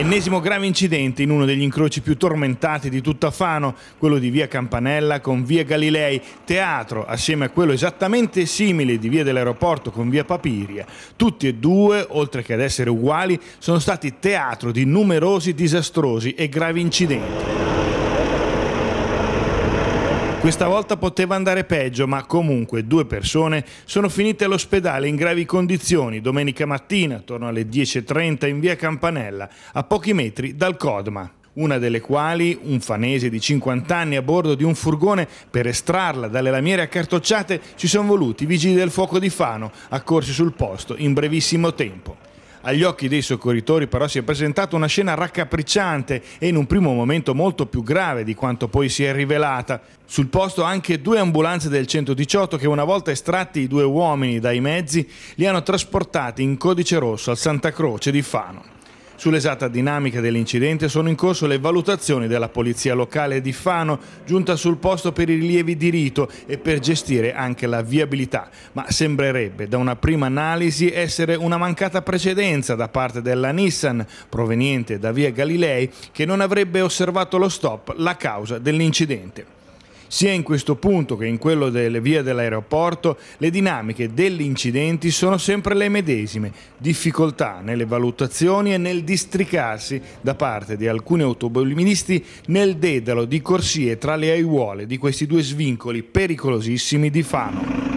Ennesimo grave incidente in uno degli incroci più tormentati di tutta Fano, quello di via Campanella con via Galilei, teatro assieme a quello esattamente simile di via dell'aeroporto con via Papiria. Tutti e due, oltre che ad essere uguali, sono stati teatro di numerosi disastrosi e gravi incidenti. Questa volta poteva andare peggio, ma comunque due persone sono finite all'ospedale in gravi condizioni domenica mattina, attorno alle 10.30 in via Campanella, a pochi metri dal Codma una delle quali un fanese di 50 anni a bordo di un furgone per estrarla dalle lamiere accartocciate ci sono voluti i vigili del fuoco di Fano, accorsi sul posto in brevissimo tempo. Agli occhi dei soccorritori però si è presentata una scena raccapricciante e in un primo momento molto più grave di quanto poi si è rivelata. Sul posto anche due ambulanze del 118 che una volta estratti i due uomini dai mezzi li hanno trasportati in codice rosso al Santa Croce di Fano. Sull'esatta dinamica dell'incidente sono in corso le valutazioni della polizia locale di Fano, giunta sul posto per i rilievi di rito e per gestire anche la viabilità, ma sembrerebbe da una prima analisi essere una mancata precedenza da parte della Nissan, proveniente da via Galilei, che non avrebbe osservato lo stop la causa dell'incidente. Sia in questo punto che in quello delle vie dell'aeroporto le dinamiche degli incidenti sono sempre le medesime, difficoltà nelle valutazioni e nel districarsi da parte di alcuni automobilisti nel dedalo di corsie tra le aiuole di questi due svincoli pericolosissimi di Fano.